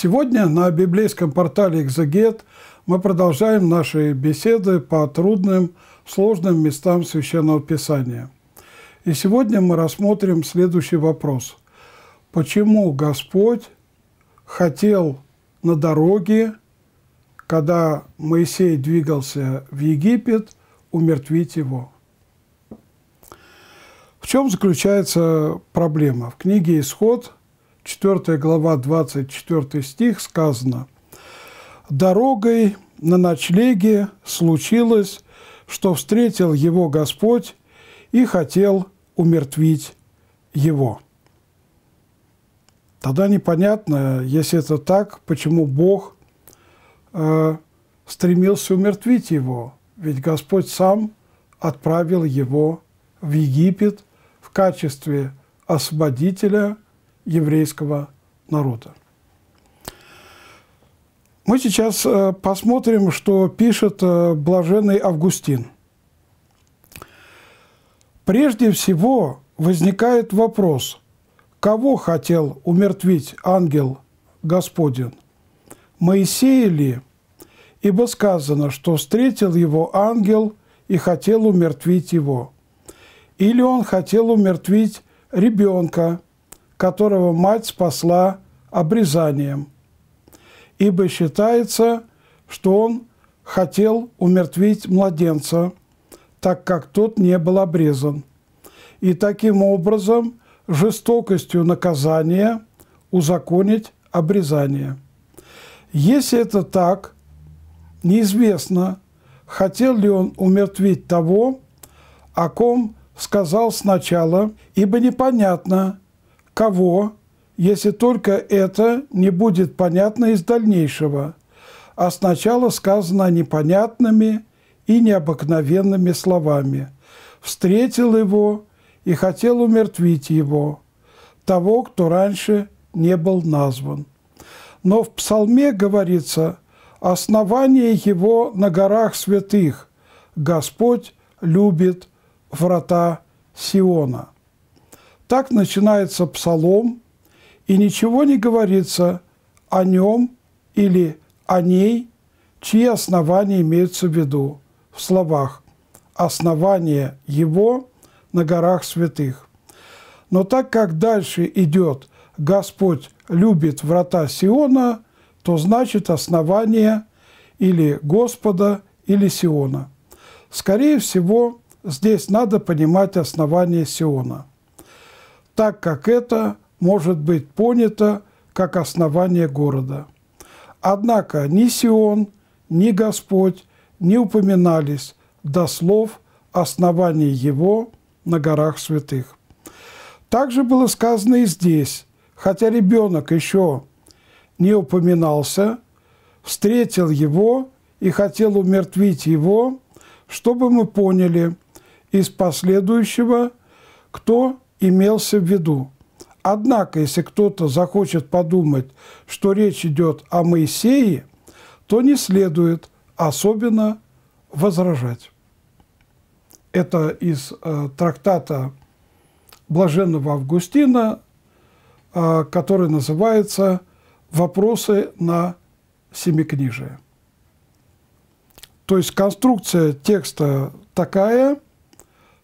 Сегодня на библейском портале «Экзегет» мы продолжаем наши беседы по трудным, сложным местам Священного Писания. И сегодня мы рассмотрим следующий вопрос. Почему Господь хотел на дороге, когда Моисей двигался в Египет, умертвить его? В чем заключается проблема? В книге «Исход» 4 глава, 24 стих сказано, «Дорогой на ночлеге случилось, что встретил его Господь и хотел умертвить его». Тогда непонятно, если это так, почему Бог э, стремился умертвить его, ведь Господь сам отправил его в Египет в качестве освободителя – еврейского народа. Мы сейчас э, посмотрим, что пишет э, блаженный Августин. Прежде всего возникает вопрос, кого хотел умертвить ангел Господен? Моисея ли? Ибо сказано, что встретил его ангел и хотел умертвить его. Или он хотел умертвить ребенка, которого мать спасла обрезанием, ибо считается, что он хотел умертвить младенца, так как тот не был обрезан. И таким образом жестокостью наказания узаконить обрезание. Если это так, неизвестно, хотел ли он умертвить того, о ком сказал сначала, ибо непонятно, кого, если только это не будет понятно из дальнейшего, а сначала сказано непонятными и необыкновенными словами. Встретил его и хотел умертвить его, того, кто раньше не был назван. Но в псалме говорится «основание его на горах святых, Господь любит врата Сиона». Так начинается псалом, и ничего не говорится о нем или о ней, чьи основания имеются в виду в словах «основание его на горах святых». Но так как дальше идет «Господь любит врата Сиона», то значит основание или Господа, или Сиона. Скорее всего, здесь надо понимать основание Сиона – так как это может быть понято как основание города. Однако ни Сион, ни Господь не упоминались до слов основания его на горах святых. Также было сказано и здесь, хотя ребенок еще не упоминался, встретил его и хотел умертвить его, чтобы мы поняли из последующего, кто имелся в виду. Однако, если кто-то захочет подумать, что речь идет о Моисее, то не следует особенно возражать. Это из э, трактата Блаженного Августина, э, который называется «Вопросы на семикнижие». То есть конструкция текста такая,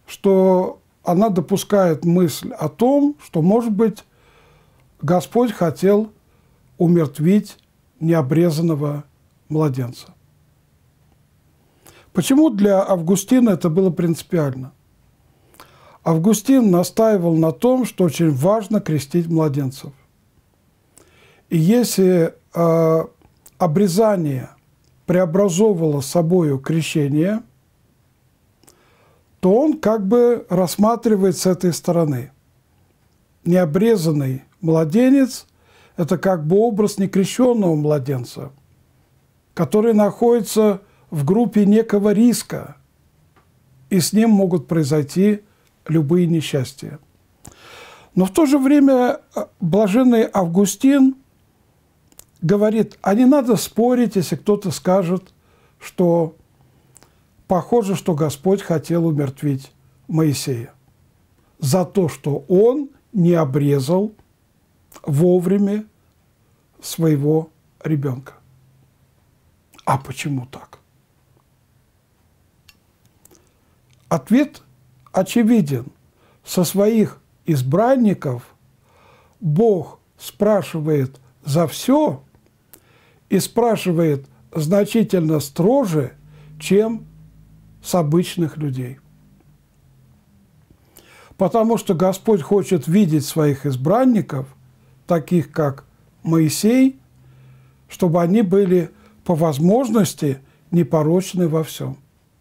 что она допускает мысль о том, что, может быть, Господь хотел умертвить необрезанного младенца. Почему для Августина это было принципиально? Августин настаивал на том, что очень важно крестить младенцев. И если э, обрезание преобразовывало собою крещение – то он как бы рассматривает с этой стороны. Необрезанный младенец – это как бы образ некрещенного младенца, который находится в группе некого риска, и с ним могут произойти любые несчастья. Но в то же время э, блаженный Августин говорит, а не надо спорить, если кто-то скажет, что Похоже, что Господь хотел умертвить Моисея за то, что он не обрезал вовремя своего ребенка. А почему так? Ответ очевиден. Со своих избранников Бог спрашивает за все и спрашивает значительно строже, чем с обычных людей. Потому что Господь хочет видеть своих избранников, таких как Моисей, чтобы они были по возможности непорочны во всем.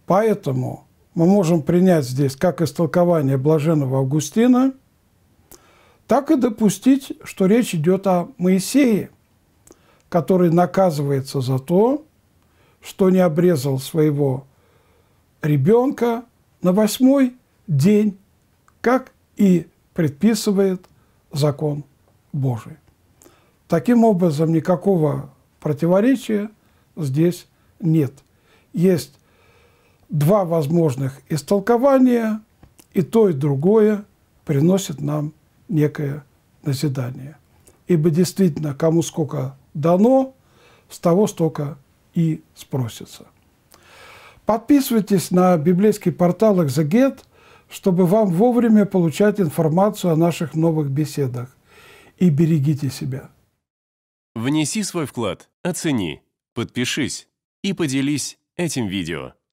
Поэтому мы можем принять здесь как истолкование блаженного Августина, так и допустить, что речь идет о Моисее, который наказывается за то, что не обрезал своего ребенка на восьмой день, как и предписывает закон Божий. Таким образом, никакого противоречия здесь нет. Есть два возможных истолкования, и то, и другое приносит нам некое назидание. Ибо действительно, кому сколько дано, с того столько и спросится. Подписывайтесь на библейский портал «Экзегет», чтобы вам вовремя получать информацию о наших новых беседах. И берегите себя. Внеси свой вклад, оцени, подпишись и поделись этим видео.